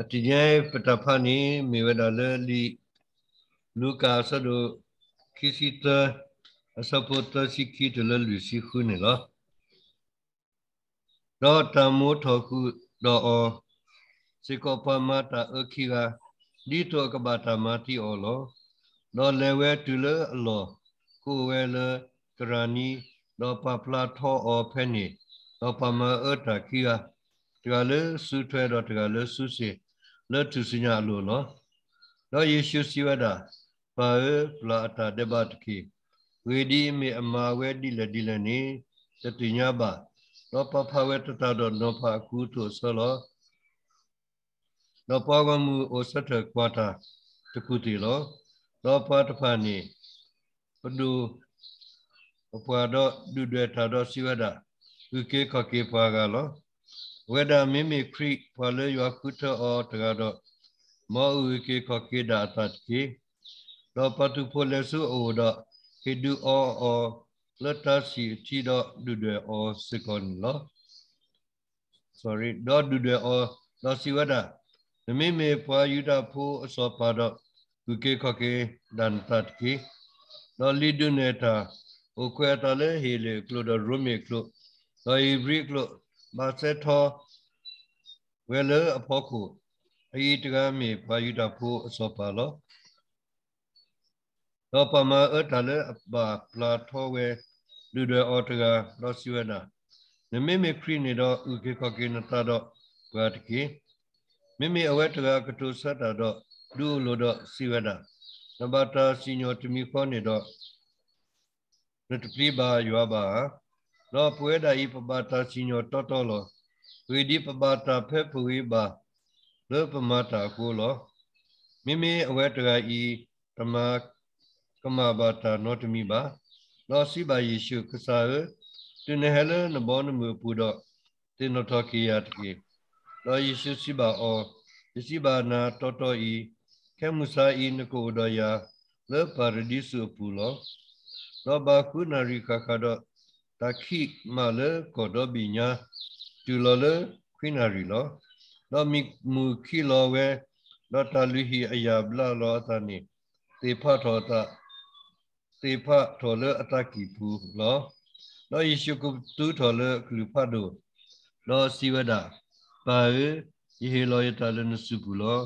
Atijai patapani mivedale li luka asado kisita asapota sikita la lusi khune la. Do tamu thoku do o sikopa mata akira di to kabata mati olo do lewe tule lo kuwe le krani do papla tho o pheni do pama ata kia တကလည်းစုထွဲတော့တကလည်းစုစီလက်သူစညာလို့နော်တော့ယေရှုစီဝတာပါပလာတာဒဘတ်ကိဝေဒီမေအမာဝဲဒီလက်ဒီလက်နေသတိညာပါတော့ပဖဝဲတတတော့နောဖာကူထုဆောလောတော့ပေါ်ကမှုအိုဆက်ထကွာတာတခုတီလောတော့ပါတဖာနေဘဒူအပွားတော့ဒုဒွေထာတော့စီဝတာဥကေခကေပွားကလော whether Mimi Creek Palo Yakuta or Tagado Mauiki Kokida Tatki, Lopatu Polesu Oda, Hidu or or let us see Chido Dude or second law. Sorry, Dot Dude or Losiwada. The Mimi Payuda Po Sopada, Uke Koke Dan Tatki, Loliduneta, Oqueta Le Hile, Clodo Rumi Clo, Loibri Clo. မဆက်သောဝဲလအဖို့ခုအီတကမေဘာယူတာဖို့အစောပါလောတော့ပမအတလည်းဘာပလာထောဝဲလူတွေအော်တကတော့စီဝနာနမေမေခရီနေတော့ဥကေကကေနတာတော့ဘာတကေမိမိအဝဲတကကတုဆတ်တာတော့လူလိုတော့စီဝနာနံပါတ်တာစီညိုတမီခေါနေတော့ရတပိပါယောပါလောပွေဒာဤပဘာတာစီညောတောတောလောဝိဒီပဘာတာဖေဖူဝိဘာလောပမတာကိုလောမိမိအဝဲတကဤဓမ္မကမဘာတာနောတမိပါလောစီပါယေရှုခစာတင်ဟဲလနဘောနမူပူတော့တင်တော်တော်ကီယတ်ကေလောယေရှုစီပါအောယစီပါနာတောတောဤခဲမူစာဤနကိုဒယာလောပါရဒီစုပူလောလောဘာခုနာရီခခတော့တာခိမလေကောဒဘိညာတူလလေခွိနာရီလောလောမိမူခိလောဝဲလောတလူဟီအယာဘလာလောသနိတေဖထောတာတေဖထောလအတကိပူလောလောယေရှုကုတူထောလကလူဖတ်တို့လောစီဝဒပါယေဟေလောယတလနစုပူလော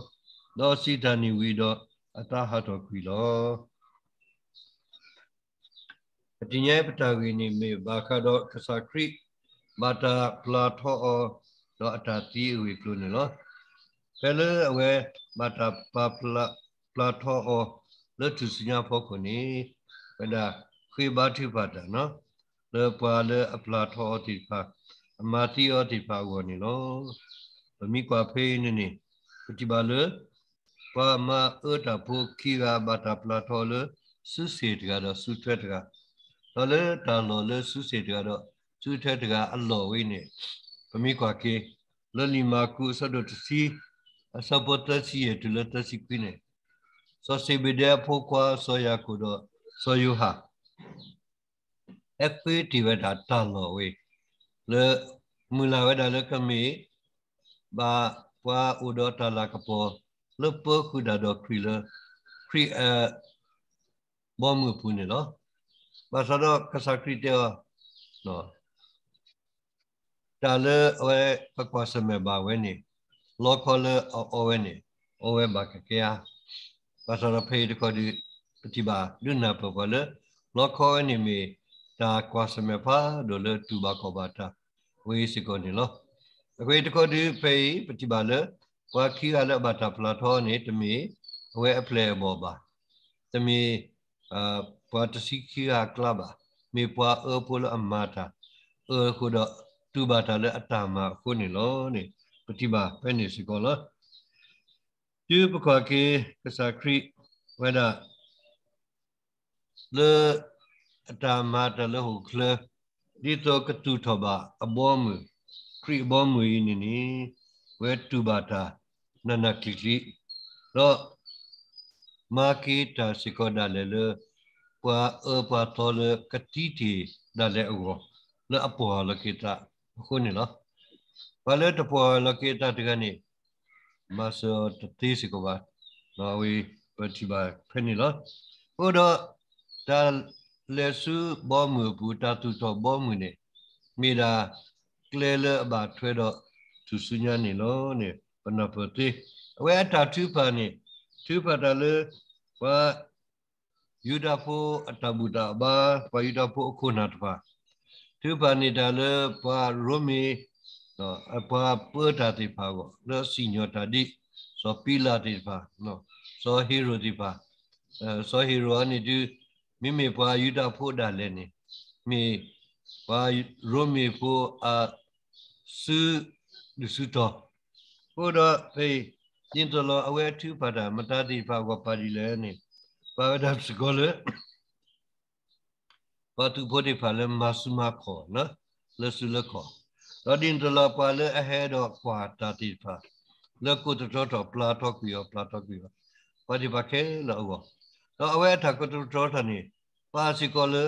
လောစီတနိဝီတော့အတဟတော်ခွီလောပညာပတာဝီနိမေဘာခါတော့ခစာခရိမာတာပလာထောတော့အတာတီဝီကလုနော်ဖဲလဲအဝဲမာတာပပလာပလာထောလဲသူစညာဖို့ခုနိဘဒခေဘာတိပါတာနော်လဲပါလဲအပလာထောတိပါအမတိယောတိပါဝနိနော်ဗမိကွာဖေးနိနိပတိပါလဲပါမအတာဖို့ခိရာဘာတာပလာထောလဲစုစီတကတော့စုထွက်တကလောလေတာလောလေစုစေတကတော့သူထက်တကအလော်ဝိနေပမိကွာကေလောလီမာကူဆဒတစီအစပတ်တစီရတလတစီကွိနေစောစီဘီဒေဖိုကွာဆောယာကူတော့ဆောယူဟာအဖေတီဝဒတာလောဝေလေမူလာဝဒလကမေဘာပွာဥဒတာလာကပေါ်လပခုဒါဒခရီလခရီအဘောမှုပူနေလော basado kasakritiya no dale we pakwasa me ba weni local o weni o we ba kya basado phe de ko di pati ba dunna pa ko le local weni me da kwasa me pa do le tu ba ko ba ta we si ko ni lo akwe de ko di phe pati ba le wa khi ala ba ta pla tho ni tmi we a play bo ba tmi အာပွာတစီခီယာကလဘာမေပွာအပိုလအမတာအခုဒတူဘာတလည်းအတာမခုနေလို့နေပတိပါပဲနေစီကောလားဒီပကကေကစားခရီဝဒလေအတာမတလည်းဟုတ်ကလဒီတော့ကတူထဘာအဘောမူခရီဘောမူနေနေဝဲတူဘာတာနနကီလီတော့မာကေတာစီကောဒါလည်းပွာအပွာတော်လကတိတီဒါလေအောလအပွာလကိတာခုနေလားဘာလဲတပွာလကိတာတကနေမဆောတတိစီကောပါနော်ဝေပတိပါဖဲနေလားဟိုတော့ဒါလေစုဘောမှုဘူတာတူတော်ဘောမှုနေမိတာကလေလအပါထွဲတော့သူစညာနေလို့နေပနပတိအဝဲတာသူပါနေသူပါတယ်ဝါယူဒဖိုအတဘူတာဘာပယူဒဖိုအခုနာတပါသူပါနေတာလေပါရိုမီနော်အပါပေါ်တာတိပါကောလောစီညောတာဒီစောပီလာတိပါနော်စောဟီရိုတိပါအဲစောဟီရိုအနေဒီမိမိပါယူဒဖိုတာလည်းနေမိပါရိုမီဖိုအာစူဒစူတောဘုရားဖေးညင်တော်အဝဲသူပါတာမတတိပါကောပါဒီလည်းနေ paradigm scholar patu podi phale masuma kho na lesula kho rodin dola pale ahead of kwa tati pha le ko to to pla to kyo pla to kyo padi bakhe la wo to awe tha ko to to tha ni pa si ko le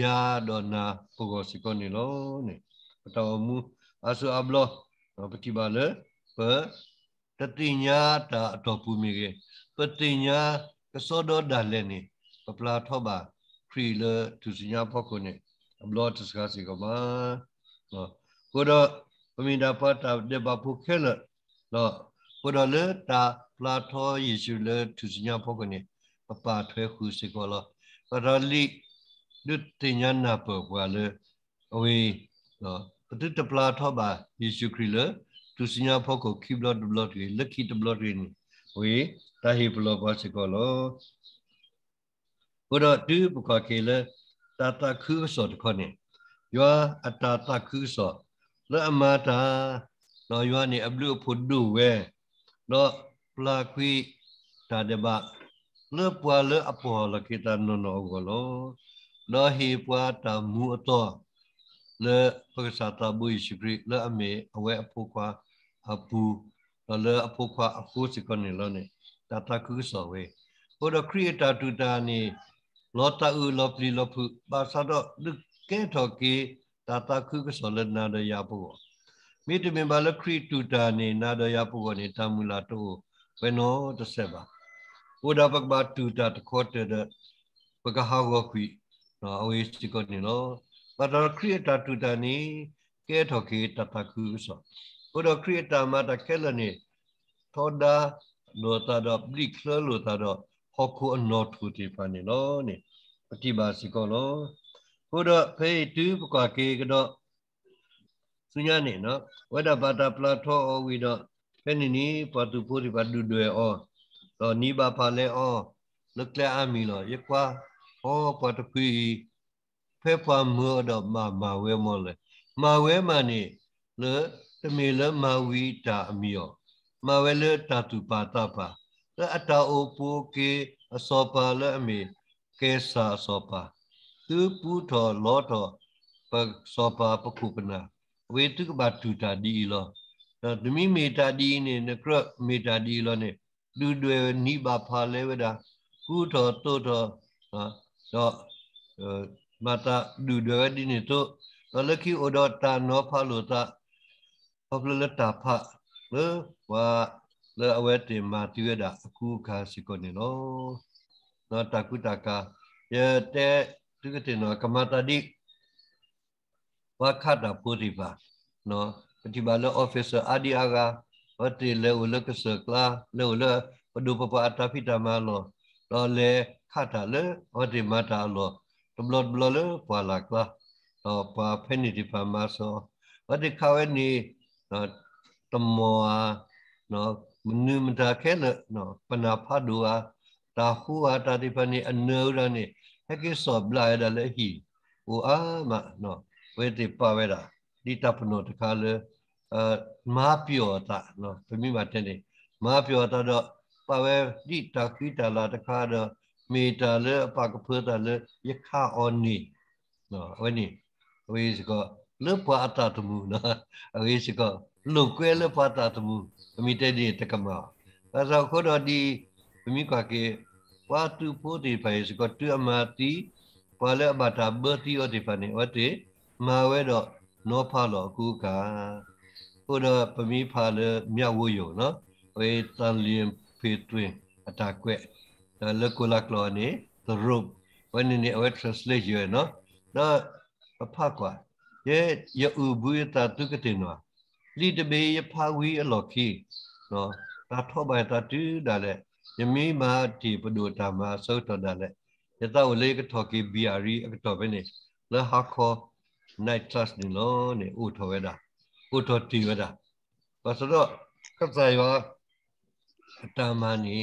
ya dona pogo si ko ni lo ni to mu asu ablo pati bale pa တတိညာတာအတော်ပူမိကေပတိညာကစောဒောဒါလည်းနေပပလာထောပါခရီလသူစညာဖောက်ကိုနေအဘလော့တ်စကားစီကမာကိုတော့ပမိတာပတ်တာတဲ့ဘာဖို့ခဲလို့တော့ကိုတော့လေတာပလာထောယေရှုလေသူစညာဖောက်ကိုနေပပထွဲခုစီကောလားပရလီဒုတိညာနာပဝါလေအဝေးတော့ပတိတပလာထောပါယေရှုခရီလသူစညာဖောက်ကိုခိဘလော့ဘလော့တွေလက်ခိတဘလော့တွေနေဝေးတာဟိဘလောဘစကောလောဘုရတူပကကေလတာတာခုစောတခနဲ့ယောအတာတာခုစောလောအမတာလောယောနေအဘလူဖုဒူဝဲလောပလာခွိတာတဘလောပွာလောအပေါ်လကေတနနောဂလောလောဟိပွာတမူအတော်လောပက္ခသတာဘုရှိခရိလောအမေအဝဲအဖို့ခွာအပူလောအဖို့ခွာအခုစကောနေလောနဲ့ tatakuzaway. Oda creator tutani lota u lopli lopu basado lukke toki tatakukusolana da yapuwa. Mitu mimbala creator tutani nada yapuwa ni tamula to weno to seba. Oda pakba tuta to kote da pakahawa kwi na awesi koni lo. But creator tutani ke toki tatakukusolana. Oda creator mata kelani thoda လောတာတော့ပရိခလလောတာတော့ဟောခုအနော်ထူတီဖာနေလောနေပတိပါစီကောလောဟိုတော့ဖေးတူးပကွာကေကတော့သူညာနေနော်ဝဒပါတာပလာထောအဝီတော့ဖဲနီနီပတူပူရီပဒူဒွေအောတော့နီဘာဖာလဲအောလက်ကလအမီလောယကွာဟောပတခွီဖဲဖာမောတော့မာမာဝဲမောလဲမာဝဲမာနေလေတမေလမာဝီတာအမီယောမဝဲလတတူပါတပါအတာအိုပိုကေအစောပါလက်အမီကေဆာစောပါသူပူထော်လောထော်ပစောပါပခုပနာဝေတုကဘတူတာဒီလောဒမိမေတာဒီနေနကရမေတာဒီလောနေလူတွေနိဘာဖာလဲဝဒကုထော်တုထော်ဟာတော့မတာလူတွေဒီနေတော့လကိဩဒတာနောဖာလောတာပပလလတာဖာလေဝါလေအဝဲတင်မာတိဝဲတာအခုခါစီကိုနေလို့နော်တကုတကာယတဲသူကတင်နော်ကမတာတိဝါခတာပူရိပါနော်ပတိပါလော officer အာဒီအာဂါဝတိလေဝလကစကလာလေဝလပဒုပပအတဖိတမလောတော်လေခတာလေဝတိမတာလောတဘလဘလလေပွာလာကလာတော့ပါဖဲနေဒီပါမဆောဝတိခဝဲနေနော်တမောနော်မနုမတာခဲနော်ပနာဖတ်ဒူဟာတာဟူဟာတာဒီပနိအနောရနိဟကိဆောဘလာရလေဟီဟူအာမနော်ဝေတိပါဝေရာဒီတပ်ပနောတခါလေအာမာပြောတာနော်ပြမိမတဲ့နေမာပြောတာတော့ပါဝေဒီတခိတလာတခါတော့မေတာလေအပကဖေတာလေယခာအောနီနော်ဝေနိဝေစကလေပွာတာတမူနော်ဝေစကလုတ်ကွဲလဖတာတမှုအမိတဲ့ဒီတကမဘာသာခေါ်တော့ဒီမိကကေဝါတူပိုဒီဖိုင်စကတူအမာတီပါလဘတာဘတီယိုဒီဖနေဝတေမာဝဲတော့နောဖလောကူကာဟိုတော့ပမိဖာလမြတ်ဝယုံနော်ဝေတန်လျင်ဖေတွင်အတာကွက်လကူလာကလောနေ the rope when in the away translation နော်တော့အဖကွာရဲ့ယဥဘူးတာတုကတိနောလီတဘေယဖာဝီအလော်ခီနော်တာထောဘတာတူးဒါလေယမီမာတီပဒုတာမဆောတဒါလေယတဝလေကထော်ကီဘီအာရီအကတော်ပဲနေလဟာခောနိုင်ထရပ်နီလောနေဥထောဝဲတာဥထောတီဝဲတာဘာဆိုတော့ကဆာယောအတမနီ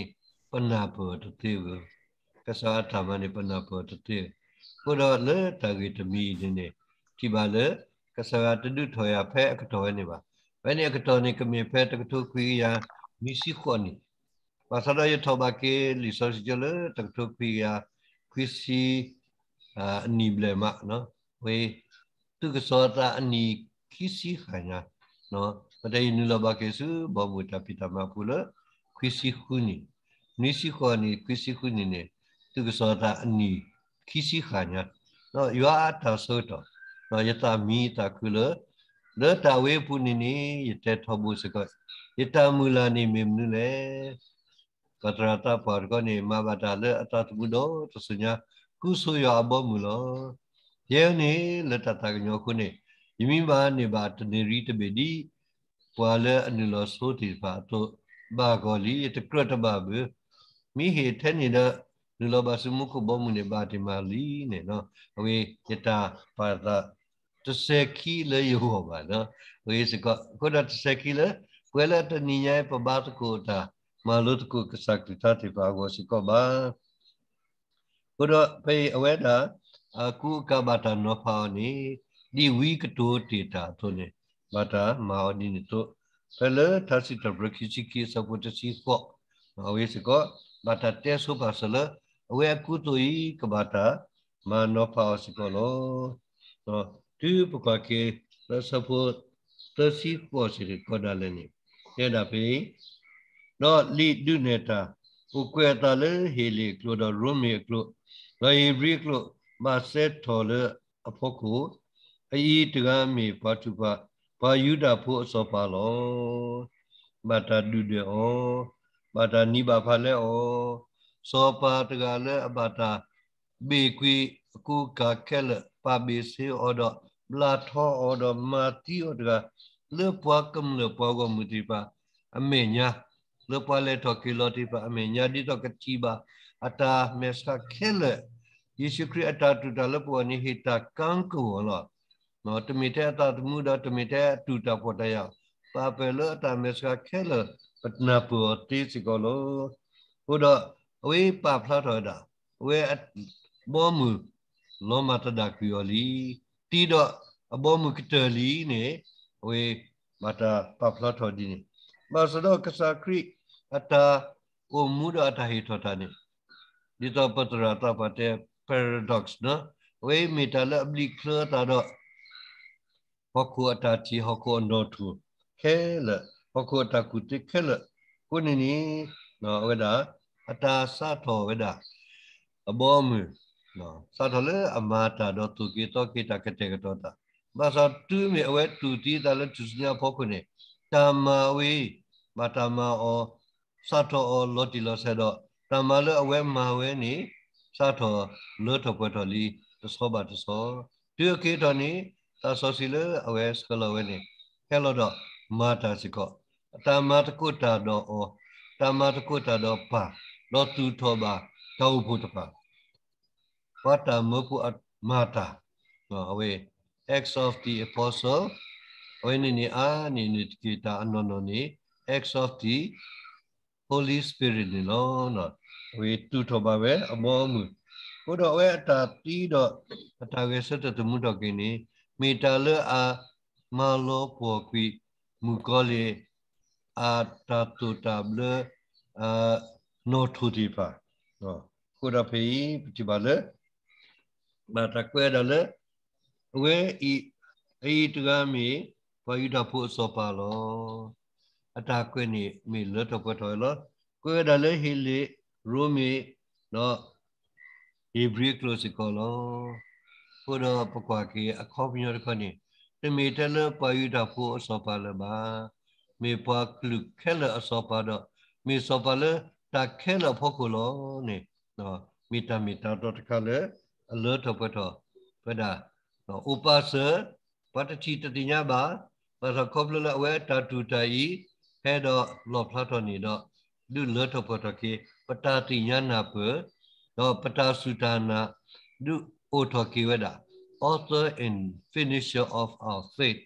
ပနာဘောတတိဝကဆာအတမနီပနာဘောတတိဘုရားလေတာဂီတမီဒီနေဒီပါလေကဆာတဒုထော်ရဖဲအကတော်နေပါ Vene katoni kami peta katu kuya misi koni. Pasada yo tobake lisos jole katu kuya kuisi ni blema no. We tu kesota ni kisi hanya no. Pada ini lobake su babu tapi tama pula kuisi kuni. Nisi koni kuisi kuni ne tu kesota ni kisi hanya no. Yo ata soto no yata mi takula လေတာဝေပုနိနိယတထဘုစကယတမူလာနိမေမနုလေကတရတာပါကောနိမဘာတလေအတတမှုတော့သစညာကုဆုရအဘမူလောယေနိလတတကညောခုနိယမိဘာနိဘာတနေရီတပေဒီပွာလေအနုလောဆိုတိပါတောဘာကောလီတကရတဘဘမိဟေထဲနိဒနုလောဘစမှုခုဘမုနိဘာတိမာလီနေနော်အဝေယတပါတာ tesekile Yehova no wis ko ko da tesekile puela te niña e pabat ko ta malut ko kesakrita ti pago si ko ba ko do pe aweda aku ka bata no pa ni di wi ke to ti ta to ne bata ma ni ni to pele ta si ta breki si ki sa ko te si ko ma wis ko bata te so pa sele awe aku to i ka bata ma no pa si ko lo no tu pokake rasapo tasi kwasiri kodalani yada pe no li du neta ukweta le heli klo da rumi klo no ibri klo ma set thole apoko ayi tiga mi patupa ba yuda pho asopa lo mata du de o mata ni ba pha le o sopa tiga le abata be kwi ku ka khel pa be se odo လာထောအော်ဒမာတီအော်ဒကလေပွားကမ်လေပွားကမူတီပါအမေညာလေပွားလေထောကီလိုတီပါအမေညာဒီတော့ကတိပါအတာမေစတာခဲလေယေရှုခရစ်အတာတူတာလေပွားနိဟိတာကန်ကောလာနော်တမီတဲ့အတာတမှုတော့တမီတဲ့တူတာပေါ်တရားပါပလအတာမေစတာခဲလေပတနာပူတီစီကောလိုဟိုတော့အဝေးပါဖလာတော်တာအဝေးဘောမူလောမတဒကီယောလီ tidak abomu keteli ni we mata papla thodi ni basado kasakri ata omuda ata hitota ni dita patra ata pate paradox na we mitala abli clear ta do hoku ata ti hoku no tu khela hoku ata kutik khela kunini no weda ata sa tho weda abomu နော်စာထလေအမာတာတော့သူကေတော့ကေတာကတဲ့ကတော့တာဘာသာတူးမြေအဝဲတူတီးတာလဲသူစညာဖို့ခုနေတမဝေမတမအောစာထောအောလောတီလောဆဲတော့တမလဲအဝဲမာဝဲနေစာထောလောထောပွဲထောလီသစောပါသစောတူကေတော့နေသစောစီလဲအဝဲစကလောဝဲနေဟဲလို့တော့မာတာစကောတမတကုတာတော့အောတမတကုတာတော့ပါတော့သူထောပါတောက်ဖို့တပါ pata mepu at mata awe acts of the apostle when ni a ni ni kita anono ni acts of the holy spirit ni lo no we tu tho ba we amo mu ဘုဒ္ဓဝေအတာတီးတော့အတာကေဆက်တမှုတော့ကင်းနေမေတာလအာမလောပေါ်ကွီမူကောလေအာတာတူတဘလအာနောထူဒီပါနော်ခုဒဖေးပြပါလေ matakwedale we i i tgami payuda phu sopa lo atakwe ni mi lo to ko to lo kwedale hili rumi no hebrew classical lo phodo pakwa ki akho pyo de khani temi tale payuda phu sopa le ba mi pa klu khela sopa do mi sopa le ta khela phokolo ne no mita mita dot khale အလွတ်ထပတ်တော်ဖဒါဥပါစပတတိတတိညာဘာပရခဘလလဝဲတတူတဤဟဲတော့လောဖလာတော်နေတော့လူလွတ်ထပတ်တော်ကေပတတိညာနာပတော့ပတသုဒနာလူအိုတော်ကေဝဒါ author and finisher of our faith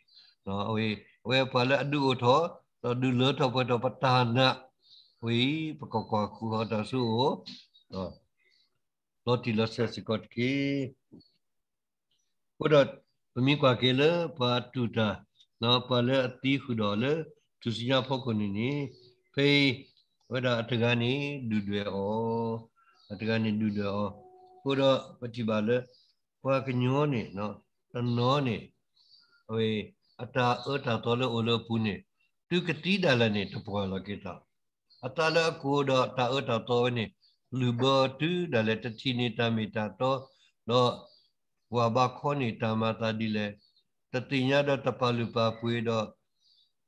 နော်ဝေဝေပလအဒူထောတော့ဒူလွတ်ထပတ်တော်ပတာနာဝေပကောကောခုတော်စုကိုတော့ loti losa sikot ki kuda pemi kwa kele pa tuta na pa le ti khudo le tu sinya phokoni ni pe wada atagani dudwe o atagani dudwe o kuda patiba le kwa knyo ni no tanno ni awe ata ata tole ole pune tu ketida la ni tpwa la kita ata la kuda ta ata to ni လူဘောတူဒါလည်းတတိနေတာမီတာတော့တော့ဝါဘခေါနေတာမတာဒီလေတတိညာတော့တပလူပါပွေးတော့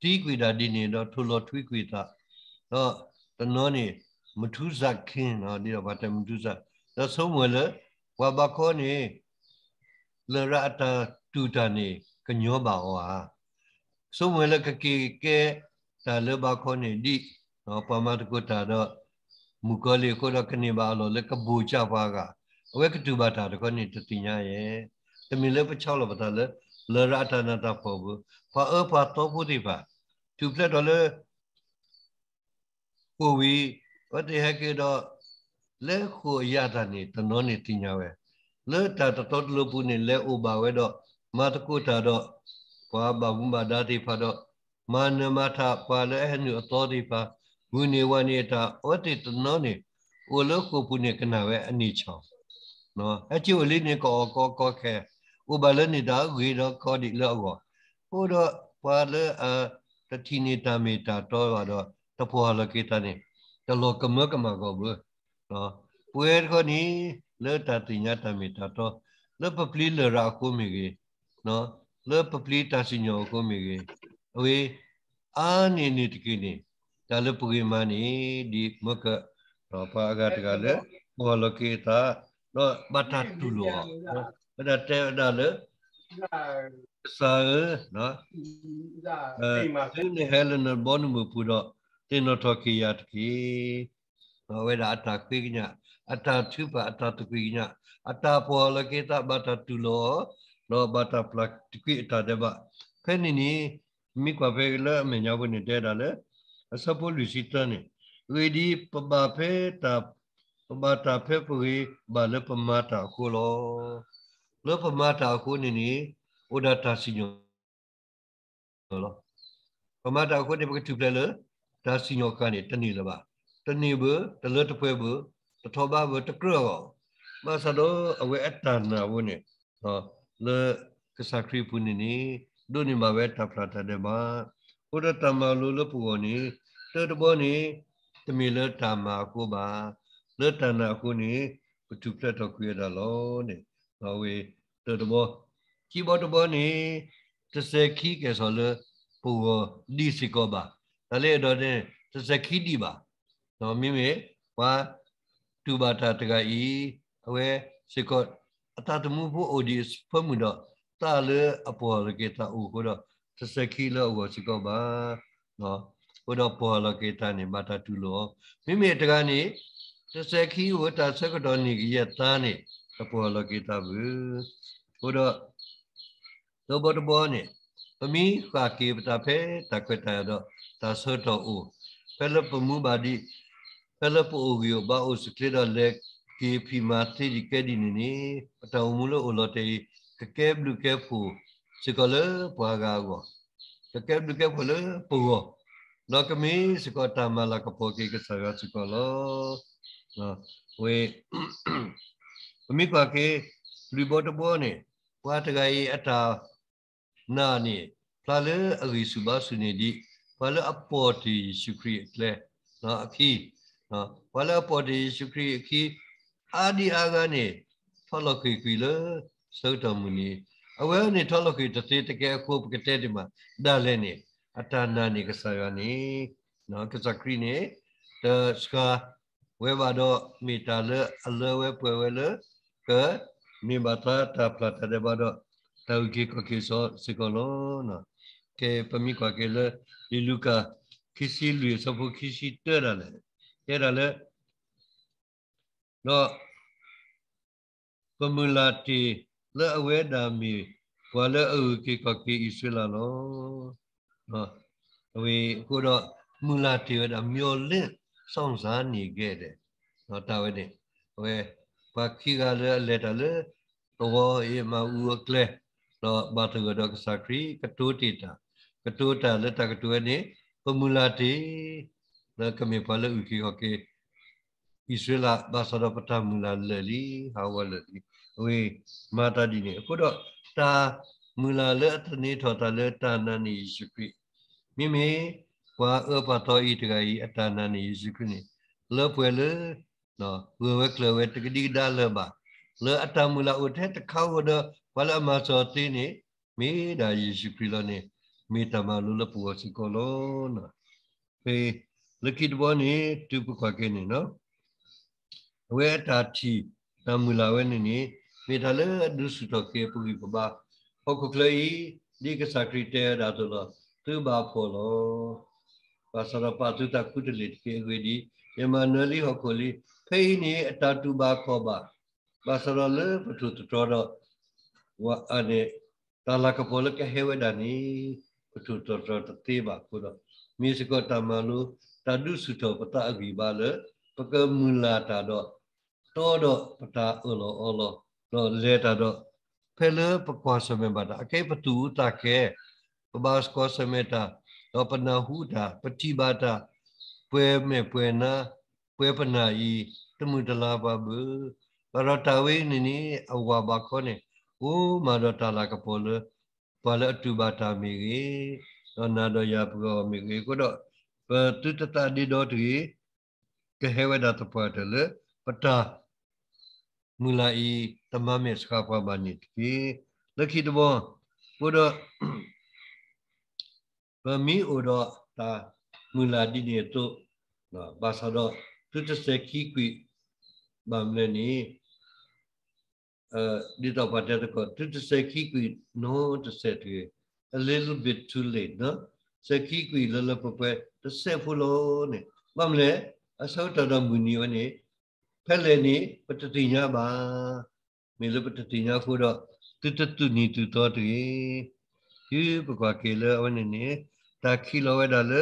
တီးကွေတာဒီနေတော့ထူလောထွေးကွေတာတော့တနောနေမထုဇခင်းတော့ဒီတော့ဗတ်မထုဇတော့ဆုံးမလဲဝါဘခေါနေလရတာတူတာနေကညောပါဟောဟာဆုံးမလဲကကေကဲဒါလဘခေါနေဒီတော့ပမတ်ကုတာတော့မူကောလီကိုတော့ကနေပါလို့လက်ကဘူချပါကဝဲကတူပါတာတကောနေတတိညာရဲ့တမင်လည်းပချောက်လို့ပါတာလေလရတနာတာဖို့ဘူးဖာအဖာတော့ဘူးဒီပါသူပြတ်တော့လေကိုဝီဝတ်တဲ့ဟကေတော့လဲခိုရတာနေတနောနေတိညာပဲလဲတာတော်တော်လို့ဘူးနေလဲဥပါဝဲတော့မတကုတာတော့ဘာဘာဘူးမဒါတိဖာတော့မနမထပါလဲဟနုအတော်ဒီပါငုနေဝနေတာဩတေတနောနေဝလောကိုပုနေကနာဝဲအနိချောနော်အချိုလေးနေကောကောကောခဲဥဘလနေတာဂေတော့ခေါ်ဒီလောကောဟိုတော့ပါလေအတတိနေတာမေတာတော့တော့တဖောလကေတနေတလောကမကမကောဘူးနော်ပွဲခေါ်နီလေတတိညာတမေတာတော့လေပပလီလရာကိုမိကြီးနော်လေပပလီတဆညောကိုမိကြီးအဝေးအာနေနေတကိနေ Kalau pergi di muka apa agak kala kalau kita no batat dulu pada teh dah le sar no ini Helen bon mu pura tino tokiyat ki no weda atak pinya atak cuba atak pinya atak pola kita batat dulu no batat plak kita deba kan ini mikwa vela menyawun deh dah le Asapolusitane. Wedi pebape ta pebata pe peri bala pemata kulo. Lo pemata aku ini udah tasinya. Lo. Pemata aku ni pakai tuple le tasinya kan ni tani le ba. Tani be, telat pe be, tetoba be, tekro. Masa do awe etan na wone. Ha. Le kesakri pun ini. Doni mawe tapra tadema. Udah tamalu le pugoni. လွတ်တဘောနေတမီလတာမာကိုပါလွတ်တနာကိုနေဘသူဖလက်တော့ကြွရတာလောနေငါဝေလွတ်တဘောကြီးဘောတဘောနေတစခီကဲဆိုလပူဒီစီကောပါဒါလေတော့တဲ့တစခီဒီပါနော်မိမိဝါတူပါတာတကဤအဝဲစီကောအတတမှုဖို့ audience ဖမှုတော့တာလေအပေါ်ကေတာဦးကိုတော့တစခီလောကိုစီကောပါနော်ဘုဒ္ဓဘောလကေတနိမတတုလောမိမိတကနေသစ္စခီဝတ္တသကတော်နိကယတာနိအဘောလကေတဘုဘုဒ္ဓသောဘတဘောနိပမိကာကေပတဖေတကွတရတော့သဆောတောဥဖလပမှုပါတိဖလပအိုဂီယောဘာဥစကရဒလက်ကေဖီမာတိကဲဒီနိနိပတဝမူလောဥလတေကကဲဘလူကဲဖူစကလပွာဂါကောကကဲဘလူကဲဖူလပူရော no kami suko tamala kapoki ke saga suko lo no we kami pake libot bo ne kwa tagai ata na ni plale agi suba suni di plale apo ti yesu kri le no aki no plale apo ti yesu kri aki adi aga ne tholo ki ki le sautamuni awe ne tholo ki tate take ko pkete di ma dale ne atana ni kesayani no kesakri ni de ska we bado mitale alle we pewele ke mi bata ta plata de bado tau ki ko ki so sikolo no ke pami ko ke le liluka kisi lui so bu kisi tera le tera le no pemulati le awe dami wala au ki ko ki isila lo နော်ဝေအခုတော့မူလတေဝတာမျောလင့်စောင့်စားနေခဲ့တယ်နော်တာဝဲတင်ဝဲဘာခိကလည်းလက်တလည်းတော့အေမဦးကလဲတော့ဘာတကတော့စခရီကတိုးတီတာကတိုးတာလက်တကတိုးနေပမူလာတေတော့ကမေဖလဥခိဟကေဣစရလဘာသာပတမူလာလလီဟာဝလလီဝေမာတာဒီနေအခုတော့တာမူလာလက်တနေထော်တာလက်တာနန်နေရှိခရီမိမိဝါအပတော်ဤတကဤအတဏဏီယေရှုခရစ်လောပွဲလေနော်ဝေဝကလဝေတကဒီဒါလဘလောအတမူလာဥထေတခေါဝဒဘလမသောတိနိမိဒါယေရှုခရစ်လောနိမိတမလူလပူစီကောလောနော်ဖေလကိဒဘောနိတူပခွာကေနိနော်ဝေတာတိတမူလာဝေနိနိမိဒါလေဒုစုတကေပူပဘာဟုတ်ကလေးဒီကစကရီတဲဒါတော့သူဘာဖော်လောဘာစရပါသူတကုတလိကေဂွေဒီယမနလီဟခိုလီဖိနေအတတူဘာခောဘာဘာစရလေပထုတတော်တော့ဝအနေတလကပေါ်လကဟေဝဒနီပထုတတော်တတိဘာကုတော့မီစကောတမလူတဒုစုတော်ပတအဂီဘာလေပကမူလာတာတော့တော်တော့ပတာအော်လောအော်လောတော့လေတာတော့ဖဲလေပကွာဆမေဘာတာအကေပတူတကဲပပစကောစမေတာတော့ပနာဟုတာပတိပါတာပွဲမဲ့ပွဲနာပွဲပနာဤတမှုတလာပါဘပရတဝိနိနိအဝဘခောနေဩမရတလာကပေါ်လပလအတုပါတာမီကြီးတော့နာတော့ရပကောမီကြီးကိုတော့ပတုတတဒီတော့ဒီကဟေဝဒတပတ်လေပတာမူလာဤတမမေစခါပါပါနေတိလက်ခိတဘောဘုရားဗမီအိုတော့ဒါမူလာတိနေတို့နော်ဘာသာတော့သူတစေကီကွီဗမ်လည်းနီအဲဒီတော့ပါတဲ့ကောသူတစေကီကွီနိုတစေတွေ a little bit too late နော်စကီကွီလလပပွဲတစေဖူလို့နေဗမ်လည်းအစောတတော်မူနီဝနေဖက်လည်းနေပတတိညာပါမေလပတတိညာကိုတော့တတတူနီတူတော်တွေဒီပကွာကေလအဝနေနေတာခီလိုဝဲဒါလေ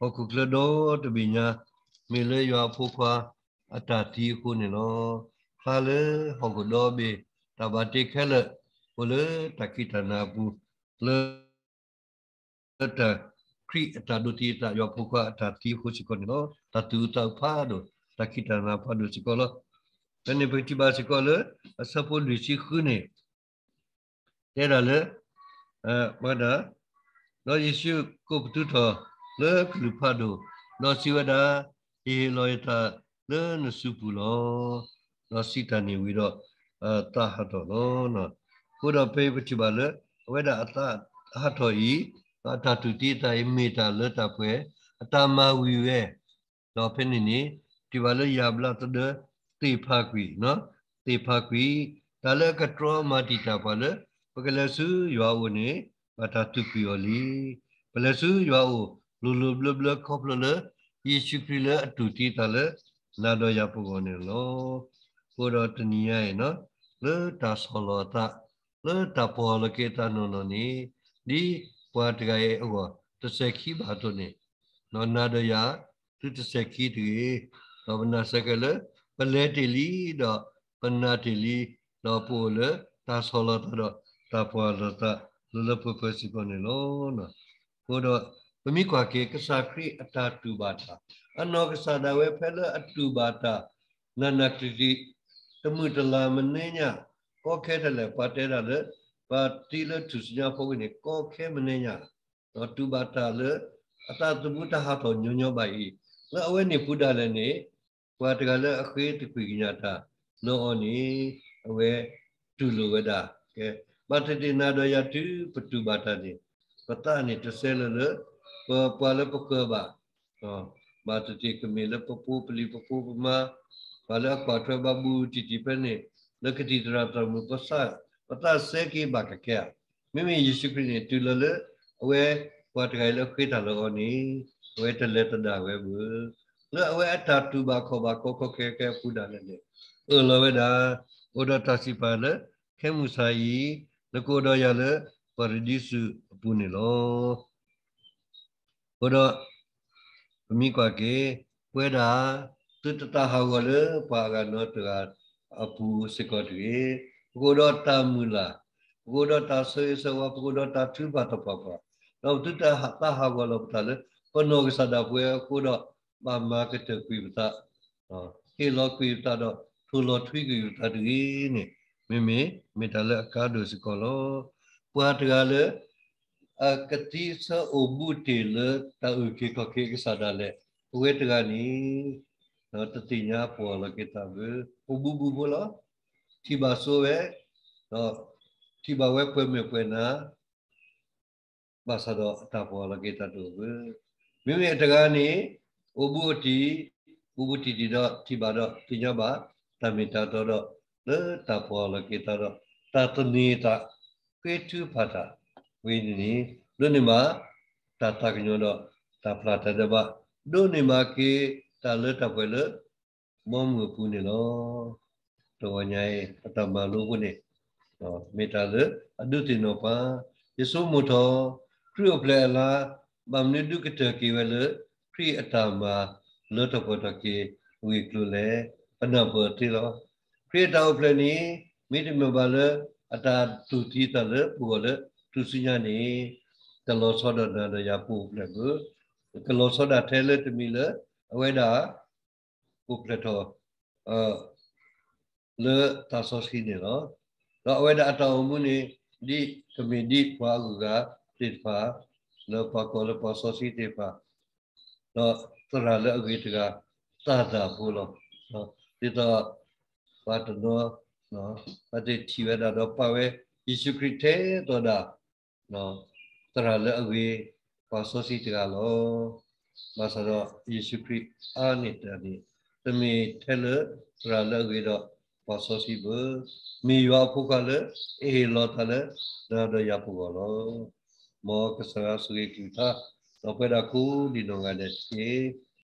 ဟခုကလဒိုတဘိညာမေလေရွာဖိုခွာအတာတီခုနေလောဖာလေဟခုဒိုဘေတဘာတိခဲလေဘလေတကိတနာဘူးလေတခရီအတာဒုတိတရွာဖိုခွာအတာတီခုချကိုနေလောတတူတောက်ဖာဒိုတကိတနာဖာဒိုချကိုလောတနေပတိပါချကိုလေအစပုလူချီခုနေတဲ့ရလေအဲဘာဒါ no issue ကိုပတုထလေကလူဖာဒို no si wada e loita le no su pu lo no si ta ni wi do ta ha do lo no ko do pe pu chi ba le wada ata ha tho yi ta tu ti ta e me ta le ta pwe ata ma wi we no pe ni ni ti ba le ya bla ta de ti pha kwi no ti pha kwi ta le ka tro ma ti ta ba le ပကလဆူယောဝနေဘာတာတူပီယောလီဘလဆူယောလူလူဘလဘလခေါပလလေယေရှုခရစ်လေအတူတီတလေနာတော့ရပုဂ္ဂိုလ်နေလောကိုတော်တနည်းရဲ့နော်လေတာဆောလောတာလေတာပေါ်လကေတာနောနောနီဒီဘွာတကရဲ့ဟောတဆက်ခီဘာတော့နေနော်နာတော့ရသူတဆက်ခီတီတော့နာဆက်ကလေပလဲတီလီတော့ပနာတီလီတော့ပိုလေတာဆောလောတာတော့တာပေါ်လောတာလလပပစီကောနေလောနာကိုတော့ပမိကွာကေကစာခရိအတာတူပါတာအနောကစာဒဝေဖဲလအတူပါတာနနကတိတမှုတလာမနေညကောခဲတယ်လေပါတဲတာလေပါတီလသူစညာဖို့ကနေကောခဲမနေညတော့တူပါတာလေအတာတမှုတဟာတော့ညညပါဤလောအဝဲနေပုဒလည်းနေကွာတကလည်းအခေးတပိကညာတာလောအောနေအဝဲတူလိုဝဲတာကဲပတတိနာဒယတုပတုပါတတိပတနိတဆဲလလပပလပကဘာဟောဘာတတိကမေလပပူပလီပပူပမပလကွာထဘဘူးတီတီပနေလကတိတရတမပစပတဆဲကိဘကကဲမိမိယေရှုခရစ်နဲ့တူလလအဝဲဘာတကယ်လခိတလောနီဝဲတလက်တဒဝဲဘူးလောအဝဲအတာတူပါခောပါကောခောခဲခဲပူတာလည်းလေအလောဝဲတာဩဒတာစီပါလေခဲမှုစာယီလကိုတော်ရလေပရဒီစုအပူနေလောဘုရားပမိကွာကေပွဲတာတတတဟာကလေပါကနောတကအပူစကောတွေဘုရားတမူလာဘုရားတဆွေဆွာဘုရားတသူပါတပပတော့တတဟာတဟာကလောပတလေပနောကစဒပွဲကိုတော့မမကတကွိပတာဟေလောကွိပတာတော့ထူလောထွိကွိပတာဒီနေမေမေမေတ္တာလက်အခါတို့စကောလောပွာတကလည်းအကတိသောဘူတေလတာဥကေကကေကစားတယ်ဝေတကနီတော့တတိညာပေါ်လကေတာဘေဥဘူဘူဘလားတိဘာဆိုဝဲတော့တိဘာဝဲပွဲမြပွဲနာဘာသာတော့တာပေါ်လကေတာတို့ဘေမိမိတကနီဥဘူတီဥဘူတီဒီတော့တိဘာတော့တိညာဘာတမေတာတော့ le tapuala kita ra tatani ta ketu pada winni lunima tata gnyono tapla tadaba lunima ke tale tapele mom puni lo tawanyai atama lu puni no metale adutino pa yesu muto kriyo plela bamne dukita ke wele kri atama lo tapota ke wi klule anapa tilo creator of plani midimobale ata tu ti tale puwale tu sinya ni the lord so da da ya pu le go the lord so da thele to me le aweda pu le to a le ta so si ni lo lo aweda ata mu ni di to me di pa gu ga ti pa le pa ko le pa so si ti pa lo tra le agi ti ga ta da pu lo no ti ta ဘာတတော့နော်ပတိချီဝဒတော့ပဝေယေရှုခရစ်ထဲတော့ဒါနော်တရလအဝေပါဆိုစီတကလောမဆတော့ယေရှုခရစ်အာနိတတိတမေထဲလတရလအဝေတော့ပါဆိုစီဘမေယွာဖုကလေအေလောတလေဒါတော့ရပူလောမောကဆရာဆွေကူတာတော့ပဒကူဒီတော့ငါလက်ချေ